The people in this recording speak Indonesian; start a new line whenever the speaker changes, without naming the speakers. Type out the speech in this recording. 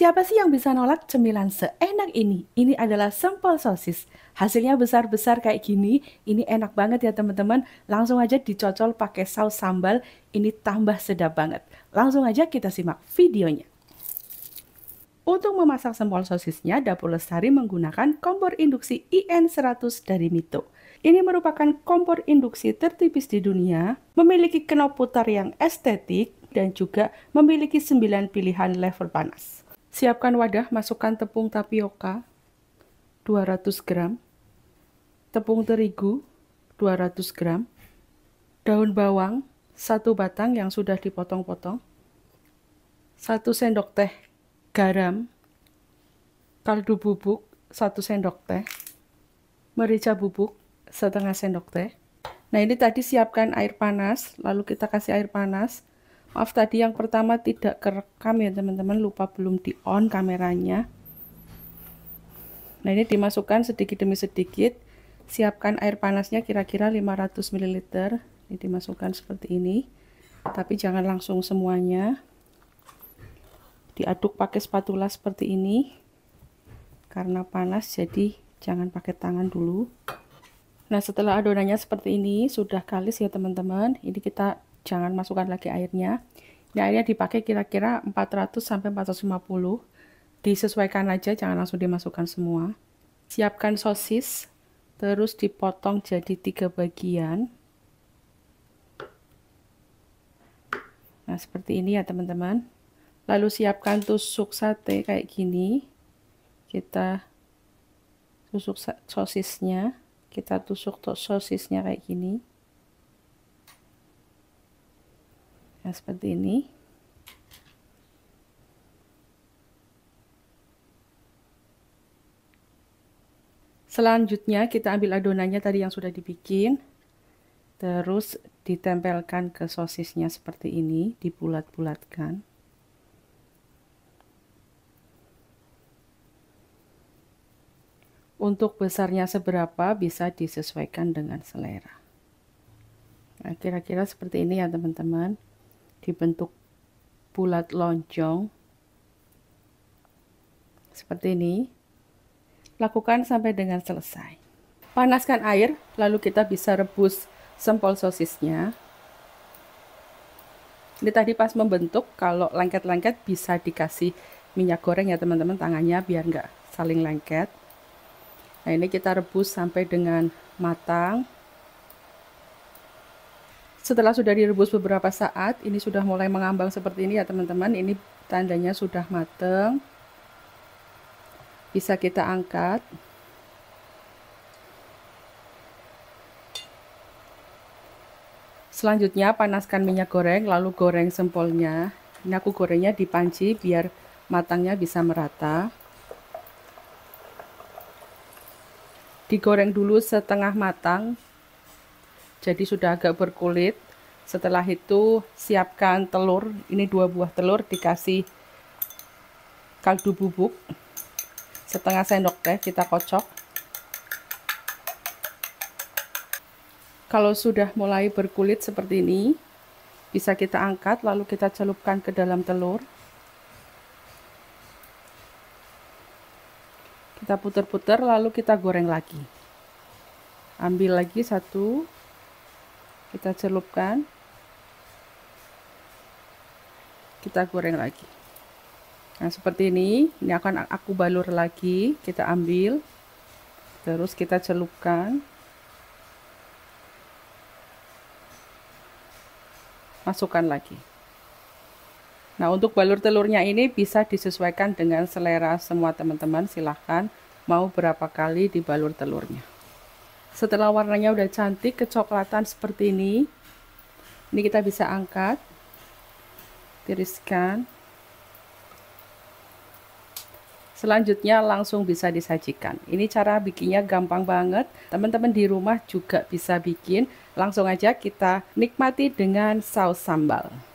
Siapa sih yang bisa nolak cemilan seenak ini? Ini adalah sempol sosis. Hasilnya besar-besar kayak gini. Ini enak banget ya teman-teman. Langsung aja dicocol pakai saus sambal. Ini tambah sedap banget. Langsung aja kita simak videonya. Untuk memasak sempol sosisnya, Dapur Lestari menggunakan kompor induksi IN100 dari Mito. Ini merupakan kompor induksi tertipis di dunia, memiliki knop putar yang estetik, dan juga memiliki 9 pilihan level panas. Siapkan wadah, masukkan tepung tapioka 200 gram, tepung terigu 200 gram, daun bawang 1 batang yang sudah dipotong-potong, 1 sendok teh garam, kaldu bubuk 1 sendok teh, merica bubuk setengah sendok teh. Nah ini tadi siapkan air panas, lalu kita kasih air panas maaf tadi yang pertama tidak kerekam ya teman-teman lupa belum di on kameranya nah ini dimasukkan sedikit demi sedikit siapkan air panasnya kira-kira 500 ml ini dimasukkan seperti ini tapi jangan langsung semuanya diaduk pakai spatula seperti ini karena panas jadi jangan pakai tangan dulu nah setelah adonannya seperti ini sudah kalis ya teman-teman ini kita jangan masukkan lagi airnya ini airnya dipakai kira-kira 400 sampai 450 disesuaikan aja jangan langsung dimasukkan semua siapkan sosis terus dipotong jadi tiga bagian nah seperti ini ya teman-teman lalu siapkan tusuk sate kayak gini kita tusuk sosisnya kita tusuk sosisnya kayak gini nah seperti ini selanjutnya kita ambil adonannya tadi yang sudah dibikin terus ditempelkan ke sosisnya seperti ini dibulat-bulatkan untuk besarnya seberapa bisa disesuaikan dengan selera kira nah, kira-kira seperti ini ya teman-teman dibentuk bulat lonjong seperti ini. Lakukan sampai dengan selesai. Panaskan air, lalu kita bisa rebus sempol sosisnya. Ini tadi pas membentuk, kalau lengket-lengket bisa dikasih minyak goreng ya teman-teman tangannya biar nggak saling lengket. Nah ini kita rebus sampai dengan matang. Setelah sudah direbus beberapa saat, ini sudah mulai mengambang seperti ini ya teman-teman. Ini tandanya sudah mateng. Bisa kita angkat. Selanjutnya panaskan minyak goreng lalu goreng sempolnya. Ini aku gorengnya di panci biar matangnya bisa merata. Digoreng dulu setengah matang jadi sudah agak berkulit setelah itu siapkan telur ini dua buah telur dikasih kaldu bubuk setengah sendok teh kita kocok kalau sudah mulai berkulit seperti ini bisa kita angkat lalu kita celupkan ke dalam telur kita putar-putar lalu kita goreng lagi ambil lagi satu kita celupkan kita goreng lagi nah seperti ini ini akan aku balur lagi kita ambil terus kita celupkan masukkan lagi nah untuk balur telurnya ini bisa disesuaikan dengan selera semua teman-teman silahkan mau berapa kali dibalur telurnya setelah warnanya udah cantik kecoklatan seperti ini ini kita bisa angkat tiriskan selanjutnya langsung bisa disajikan ini cara bikinnya gampang banget teman-teman di rumah juga bisa bikin langsung aja kita nikmati dengan saus sambal